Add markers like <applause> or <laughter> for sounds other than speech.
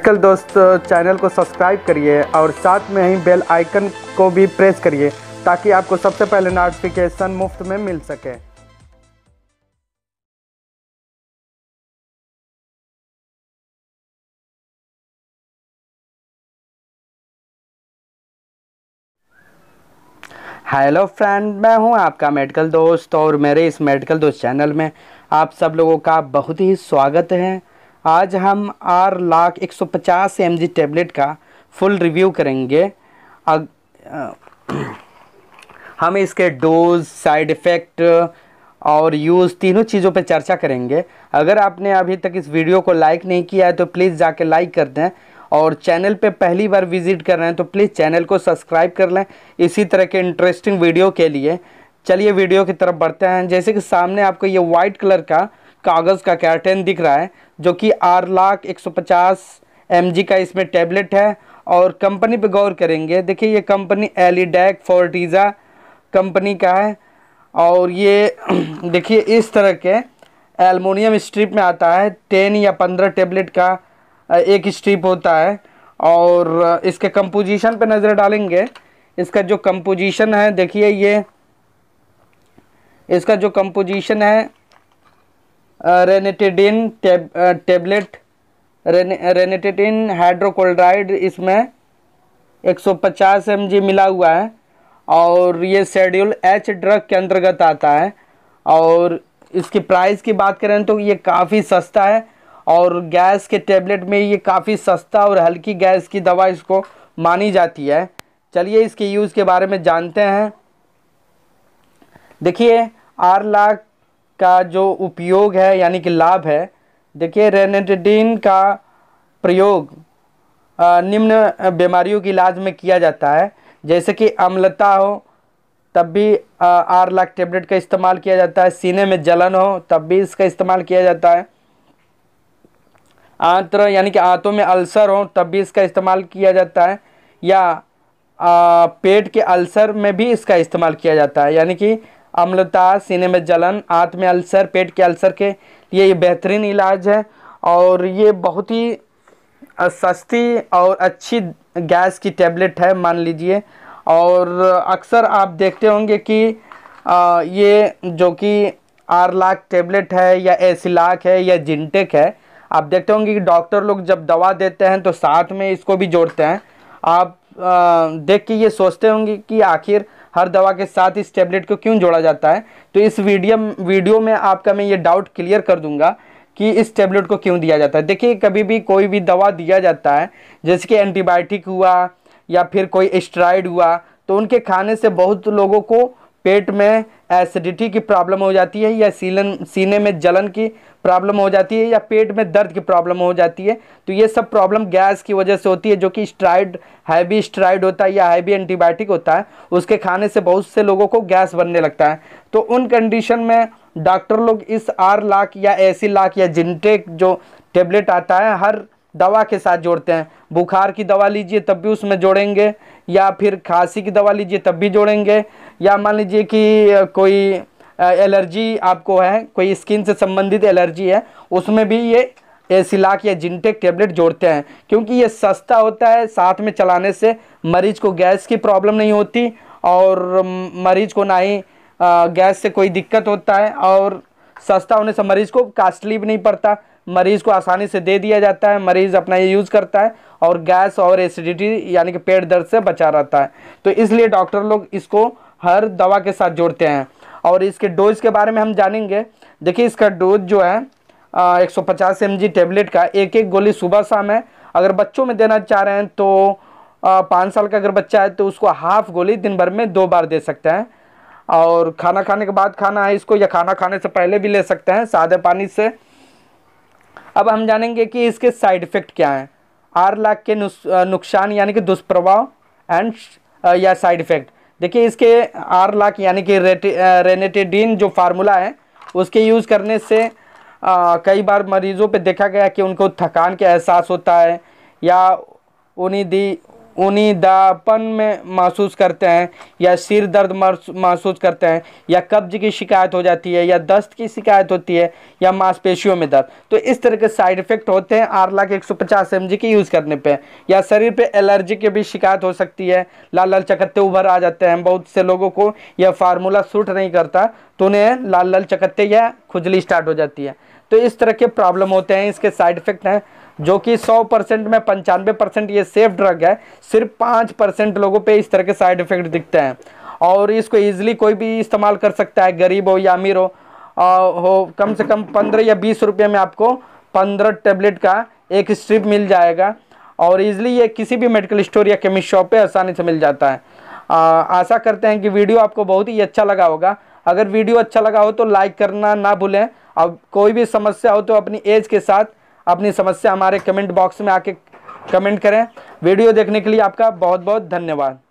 medical दोस्त channel को subscribe करिए और साथ में ही बेल आइकन को भी प्रेस करिए ताकि आपको सबसे पहले नोटिफिकेशन मुफ्त में मिल सके हेलो फ्रेंड मैं हूं आपका मेडिकल दोस्त और मेरे इस मेडिकल दोस्त चैनल में आप सब लोगों का बहुत ही स्वागत है आज हम आर लाख एक सौ पचास एम जी टेबलेट का फुल रिव्यू करेंगे अग, आ, हम इसके डोज साइड इफ़ेक्ट और यूज़ तीनों चीज़ों पर चर्चा करेंगे अगर आपने अभी तक इस वीडियो को लाइक नहीं किया है तो प्लीज़ जाके लाइक कर दें और चैनल पे पहली बार विज़िट कर रहे हैं तो प्लीज़ चैनल को सब्सक्राइब कर लें इसी तरह के इंटरेस्टिंग वीडियो के लिए चलिए वीडियो की तरफ बढ़ते हैं जैसे कि सामने आपको ये वाइट कलर का कागज़ का कैरटेन दिख रहा है जो कि आर लाख एक सौ पचास एम जी का इसमें टैबलेट है और कंपनी पे गौर करेंगे देखिए ये कंपनी एलिडैक फोर्टीज़ा कंपनी का है और ये <clears throat> देखिए इस तरह के एलमोनियम स्ट्रिप में आता है टेन या पंद्रह टेबलेट का एक स्ट्रिप होता है और इसके कंपोजिशन पे नज़र डालेंगे इसका जो कंपोजिशन है देखिए ये इसका जो कंपोजिशन है रेनेटिडिन टेबलेट रेनेटिडिन हाइड्रोक्लोराइड इसमें 150 सौ मिला हुआ है और ये शेड्यूल एच ड्रग के अंतर्गत आता है और इसकी प्राइस की बात करें तो ये काफ़ी सस्ता है और गैस के टेबलेट में ये काफ़ी सस्ता और हल्की गैस की दवा इसको मानी जाती है चलिए इसके यूज़ के बारे में जानते हैं देखिए आर लाख का जो उपयोग है यानी कि लाभ है देखिए रेनेटिडिन का प्रयोग निम्न बीमारियों के इलाज में किया जाता है जैसे कि अम्लता हो तब भी आर लाख टेबलेट का इस्तेमाल किया जाता है सीने में जलन हो तब भी इसका इस्तेमाल किया जाता है आंत्र यानी कि आंतों में अल्सर हो तब भी इसका इस्तेमाल किया जाता है या आ, पेट के अल्सर में भी इसका इस्तेमाल किया जाता है यानी कि अम्लता सीने में जलन आँत में अल्सर पेट के अल्सर के लिए ये बेहतरीन इलाज है और ये बहुत ही सस्ती और अच्छी गैस की टैबलेट है मान लीजिए और अक्सर आप देखते होंगे कि ये जो कि आर लाख टेबलेट है या लाख है या जिनटेक है आप देखते होंगे कि डॉक्टर लोग जब दवा देते हैं तो साथ में इसको भी जोड़ते हैं आप देख के ये सोचते होंगे कि आखिर हर दवा के साथ इस टैबलेट को क्यों जोड़ा जाता है तो इस वीडियो वीडियो में आपका मैं ये डाउट क्लियर कर दूंगा कि इस टैबलेट को क्यों दिया जाता है देखिए कभी भी कोई भी दवा दिया जाता है जैसे कि एंटीबायोटिक हुआ या फिर कोई स्ट्राइड हुआ तो उनके खाने से बहुत लोगों को पेट में एसिडिटी की प्रॉब्लम हो जाती है या सीलन सीने में जलन की प्रॉब्लम हो जाती है या पेट में दर्द की प्रॉब्लम हो जाती है तो ये सब प्रॉब्लम गैस की वजह से होती है जो कि स्ट्राइड हैवी स्ट्राइड होता है या हैवी एंटीबायोटिक होता है उसके खाने से बहुत से लोगों को गैस बनने लगता है तो उन कंडीशन में डॉक्टर लोग इस आर लाख या एसी लाख या जिनटेक जो टेबलेट आता है हर दवा के साथ जोड़ते हैं बुखार की दवा लीजिए तब भी उसमें जोड़ेंगे या फिर खांसी की दवा लीजिए तब भी जोड़ेंगे या मान लीजिए कि कोई एलर्जी आपको है कोई स्किन से संबंधित एलर्जी है उसमें भी ये एसिलाक या जिनटेक टेबलेट जोड़ते हैं क्योंकि ये सस्ता होता है साथ में चलाने से मरीज को गैस की प्रॉब्लम नहीं होती और मरीज को ना ही गैस से कोई दिक्कत होता है और सस्ता होने से मरीज को कास्टली भी नहीं पड़ता मरीज़ को आसानी से दे दिया जाता है मरीज़ अपना ये यूज़ करता है और गैस और एसिडिटी यानी कि पेट दर्द से बचा रहता है तो इसलिए डॉक्टर लोग इसको हर दवा के साथ जोड़ते हैं और इसके डोज के बारे में हम जानेंगे देखिए इसका डोज जो है एक सौ पचास एम जी टेबलेट का एक एक गोली सुबह शाम है अगर बच्चों में देना चाह रहे हैं तो पाँच साल का अगर बच्चा है तो उसको हाफ गोली दिन भर में दो बार दे सकते हैं और खाना खाने के बाद खाना है इसको या खाना खाने से पहले भी ले सकते हैं सादे पानी से अब हम जानेंगे कि इसके साइड इफ़ेक्ट क्या हैं आर लाख के नुकसान यानी कि दुष्प्रभाव एंड या साइड इफ़ेक्ट देखिए इसके आर लाख यानी कि रेनेटेडीन जो फार्मूला है उसके यूज़ करने से आ, कई बार मरीज़ों पे देखा गया कि उनको थकान के एहसास होता है या उन्हीं दी दापन में महसूस करते हैं या सिर दर्द महसूस करते हैं या कब्ज की शिकायत हो जाती है या दस्त की शिकायत होती है या मांसपेशियों में दर्द तो इस तरह के साइड इफेक्ट होते हैं आरला के एक सौ पचास एम जी के यूज़ करने पे या शरीर पे एलर्जी की भी शिकायत हो सकती है लाल लाल चकत्ते उभर आ जाते हैं बहुत से लोगों को यह फार्मूला सूट नहीं करता तो उन्हें लाल लाल चकत्ते या खुजली स्टार्ट हो जाती है तो इस तरह के प्रॉब्लम होते हैं इसके साइड इफेक्ट हैं जो कि 100 परसेंट में पंचानवे परसेंट ये सेफ ड्रग है सिर्फ पाँच परसेंट लोगों पे इस तरह के साइड इफेक्ट दिखते हैं और इसको ईजिली कोई भी इस्तेमाल कर सकता है गरीब हो या अमीर हो आ, हो कम से कम पंद्रह या बीस रुपये में आपको पंद्रह टेबलेट का एक स्ट्रिप मिल जाएगा और ईज़िली ये किसी भी मेडिकल स्टोर या केमिस्ट शॉप पर आसानी से मिल जाता है आ, आशा करते हैं कि वीडियो आपको बहुत ही अच्छा लगा होगा अगर वीडियो अच्छा लगा हो तो लाइक करना ना भूलें अब कोई भी समस्या हो तो अपनी एज के साथ अपनी समस्या हमारे कमेंट बॉक्स में आके कमेंट करें वीडियो देखने के लिए आपका बहुत बहुत धन्यवाद